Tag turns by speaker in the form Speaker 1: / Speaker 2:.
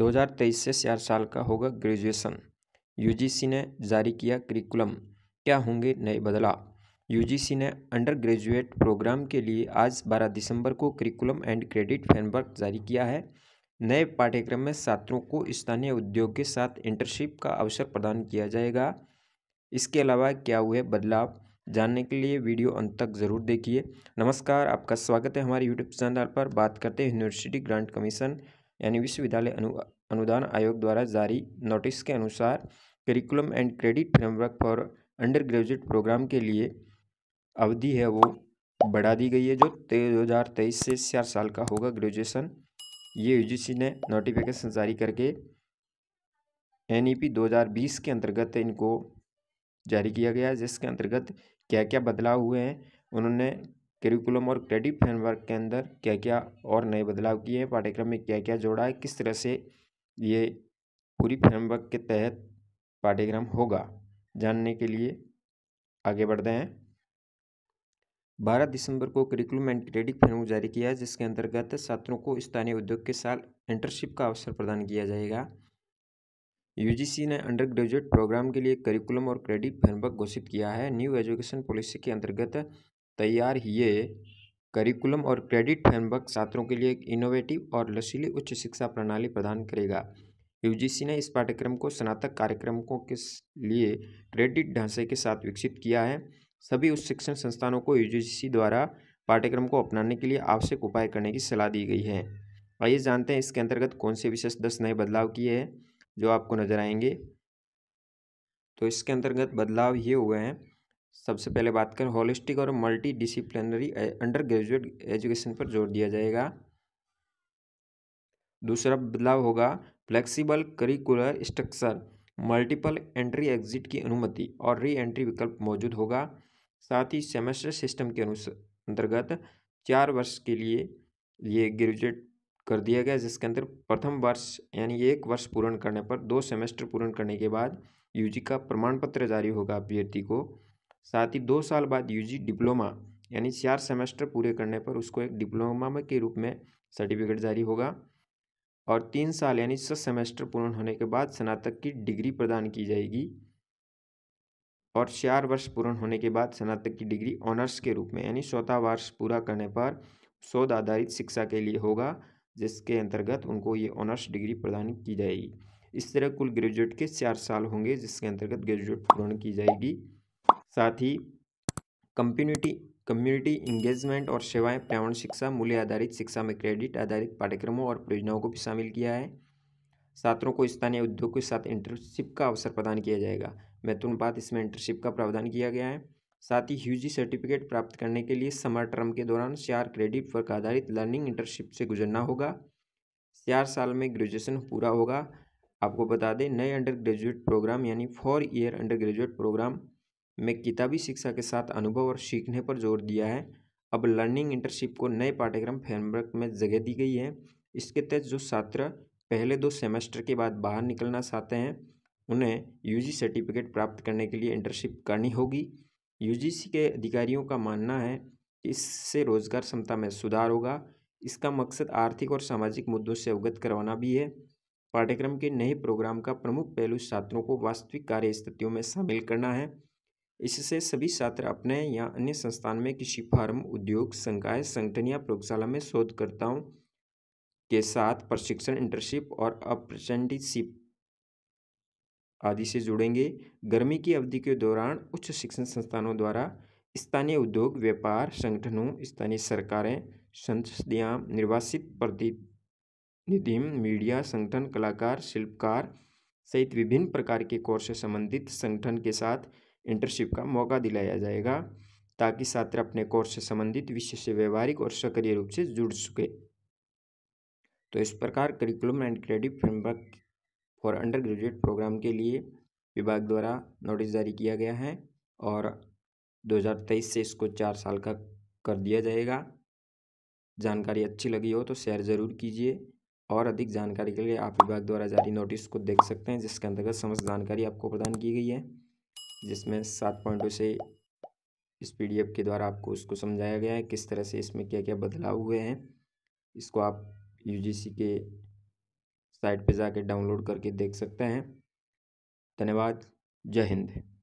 Speaker 1: 2023 से चार साल का होगा ग्रेजुएशन यूजीसी ने जारी किया करिकुलम क्या होंगे नए बदलाव यूजीसी ने अंडर ग्रेजुएट प्रोग्राम के लिए आज 12 दिसंबर को करिकुलम एंड क्रेडिट फ्रेमवर्क जारी किया है नए पाठ्यक्रम में छात्रों को स्थानीय उद्योग के साथ इंटर्नशिप का अवसर प्रदान किया जाएगा इसके अलावा क्या हुए बदलाव जानने के लिए वीडियो अंत तक जरूर देखिए नमस्कार आपका स्वागत है हमारे यूट्यूब चैनल पर बात करते हैं यूनिवर्सिटी ग्रांट कमीशन यानी विश्वविद्यालय अनु अनुदान आयोग द्वारा जारी नोटिस के अनुसार curriculum and credit framework for undergraduate programme के लिए अवधि है वो बढ़ा दी गई है जो दो हज़ार तेईस से चार साल का होगा ग्रेजुएशन ये सी ने नोटिफिकेशन जारी करके e हज़ार 2020 के अंतर्गत इनको जारी किया गया जिसके अंतर्गत क्या क्या बदलाव हुए हैं उन्होंने करिकुलम और क्रेडिट फ्रेमवर्क के अंदर क्या क्या और नए बदलाव किए हैं पाठ्यक्रम में क्या क्या जोड़ा है किस तरह से ये पूरी फ्रेमवर्क के तहत पाठ्यक्रम होगा जानने के लिए आगे बढ़ते हैं बारह दिसंबर को करिकुलम एंड क्रेडिट फ्रेमवर्क जारी किया है जिसके अंतर्गत छात्रों को स्थानीय उद्योग के साल इंटर्नशिप का अवसर प्रदान किया जाएगा यूजीसी ने अंडर ग्रेजुएट प्रोग्राम के लिए करिकुलम और क्रेडिट फ्रेमवर्क घोषित किया है न्यू एजुकेशन पॉलिसी के अंतर्गत तैयार ये करिकुलम और क्रेडिट फ्रेमवर्क छात्रों के लिए एक इनोवेटिव और लचीली उच्च शिक्षा प्रणाली प्रदान करेगा यूजीसी ने इस पाठ्यक्रम को स्नातक कार्यक्रमों के लिए क्रेडिट ढांचे के साथ विकसित किया है सभी उच्च शिक्षण संस्थानों को यूजीसी द्वारा पाठ्यक्रम को अपनाने के लिए आवश्यक उपाय करने की सलाह दी गई है आइए जानते हैं इसके अंतर्गत कौन से विशेष दस नए बदलाव किए हैं जो आपको नजर आएंगे तो इसके अंतर्गत बदलाव ये हुए हैं सबसे पहले बात करें होलिस्टिक और multidisciplinary undergraduate education पर जोर दिया जाएगा दूसरा बदलाव होगा flexible curricular structure multiple entry exit की अनुमति और री एंट्री विकल्प मौजूद होगा साथ ही सेमेस्टर सिस्टम के अंतर्गत चार वर्ष के लिए ये ग्रेजुएट कर दिया गया जिसके अंदर प्रथम वर्ष यानी एक वर्ष पूर्ण करने पर दो सेमेस्टर पूर्ण करने के बाद यूजी का प्रमाण पत्र जारी होगा अभ्यर्थी को साथ ही दो साल बाद यूजी डिप्लोमा यानी चार सेमेस्टर पूरे करने पर उसको एक डिप्लोमा के रूप में सर्टिफिकेट जारी होगा और तीन साल यानी छः सेमेस्टर पूर्ण होने के बाद स्नातक की डिग्री प्रदान की जाएगी और चार वर्ष पूर्ण होने के बाद स्नातक की डिग्री ऑनर्स के रूप में यानी चौथा वर्ष पूरा करने पर शोध आधारित शिक्षा के लिए होगा जिसके अंतर्गत उनको ये ऑनर्स डिग्री प्रदान की जाएगी इस तरह कुल ग्रेजुएट के चार साल होंगे जिसके अंतर्गत ग्रेजुएट पूर्ण की जाएगी साथ ही कम्युनिटी कम्युनिटी इंगेजमेंट और सेवाएं पर्यावरण शिक्षा मूल्य आधारित शिक्षा में क्रेडिट आधारित पाठ्यक्रमों और परियोजनाओं को भी शामिल किया है छात्रों को स्थानीय उद्योग के साथ इंटर्नशिप का अवसर प्रदान किया जाएगा महत्वपूर्ण बात इसमें इंटर्नशिप का प्रावधान किया गया है साथ ही यूजी सर्टिफिकेट प्राप्त करने के लिए समर टर्म के दौरान चार क्रेडिट वर्क आधारित लर्निंग इंटर्नशिप से गुजरना होगा चार साल में ग्रेजुएशन पूरा होगा आपको बता दें नए अंडर ग्रेजुएट प्रोग्राम यानी four year undergraduate programme में किताबी शिक्षा के साथ अनुभव और सीखने पर जोर दिया है अब लर्निंग इंटर्नशिप को नए पाठ्यक्रम फ्रेमवर्क में जगह दी गई है इसके तहत जो छात्र पहले दो सेमेस्टर के बाद बाहर निकलना चाहते हैं उन्हें यूजी सर्टिफिकेट प्राप्त करने के लिए इंटर्नशिप करनी होगी यूजीसी के अधिकारियों का मानना है कि इससे रोजगार क्षमता में सुधार होगा इसका मकसद आर्थिक और सामाजिक मुद्दों से अवगत करवाना भी है पाठ्यक्रम के नए प्रोग्राम का प्रमुख पहलू छात्रों को वास्तविक कार्य स्थितियों में शामिल करना है इससे सभी छात्र अपने या अन्य संस्थान में किसी फार्म उद्योग संकाय संगठन या प्रयोगशाला में शोधकर्ताओं के साथ प्रशिक्षण इंटर्नशिप और अप्रेंटिसशिप आदि से जुड़ेंगे गर्मी की अवधि के दौरान उच्च शिक्षण संस्थानों द्वारा स्थानीय उद्योग व्यापार संगठनों स्थानीय सरकारें संसदियाँ निर्वासित प्रतिनिधि मीडिया संगठन कलाकार शिल्पकार सहित विभिन्न प्रकार के कोर्स से संबंधित संगठन के साथ इंटर्नशिप का मौका दिलाया जाएगा ताकि छात्र अपने कोर्स से संबंधित विषय से व्यवहारिक और सक्रिय रूप से जुड़ सके तो इस प्रकार curriculum and credit framework for undergraduate programme के लिए विभाग द्वारा नोटिस जारी किया गया है और 2023 से इसको चार साल का कर दिया जाएगा जानकारी अच्छी लगी हो तो शेयर ज़रूर कीजिए और अधिक जानकारी के लिए आप विभाग द्वारा जारी नोटिस को देख सकते हैं जिसके अंतर्गत समस्त जानकारी आपको प्रदान की गई है जिसमें सात पॉइंटों से इस पी के द्वारा आपको उसको समझाया गया है किस तरह से इसमें क्या क्या बदलाव हुए हैं इसको आप यू के साइट पे जाके डाउनलोड करके देख सकते हैं धन्यवाद जय हिंद